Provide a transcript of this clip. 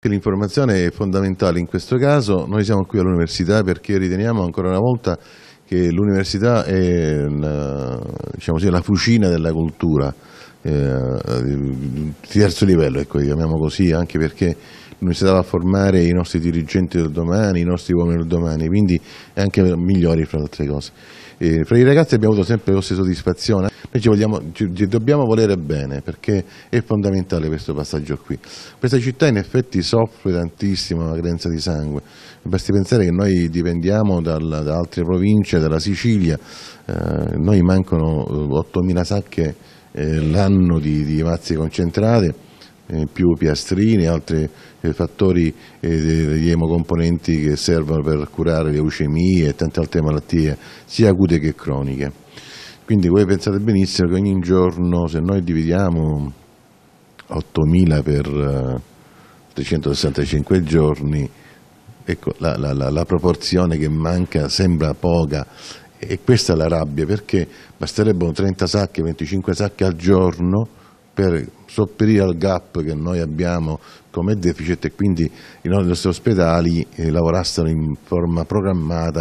che l'informazione è fondamentale in questo caso. Noi siamo qui all'università perché riteniamo ancora una volta che l'università è una, mm, eh, diciamo così, la fucina della cultura eh, di terzo livello, ecco, chiamiamo così, anche perché l'università va a formare i nostri dirigenti del domani, i nostri uomini del domani, quindi anche migliori fra le altre cose. Eh, fra i ragazzi abbiamo avuto sempre la stessa soddisfazione noi ci, vogliamo, ci, ci, dobbiamo volere bene perché è fondamentale questo passaggio qui. Questa città in effetti soffre tantissimo la carenza di sangue, basti pensare che noi dipendiamo dal, da altre province, dalla Sicilia, eh, noi mancano 8.000 eh, sacche eh, l'anno di, di mazze concentrate, eh, più piastrini, altri eh, fattori eh, di emocomponenti che servono per curare le leucemie e tante altre malattie, sia acute che croniche. Quindi voi pensate benissimo che ogni giorno, se noi dividiamo 8.000 per 365 eh, giorni, ecco, la, la, la, la proporzione che manca sembra poca e questa è la rabbia perché basterebbero 30 sacchi, 25 sacchi al giorno per sopperire al gap che noi abbiamo come deficit e quindi i nostri ospedali eh, lavorassero in forma programmata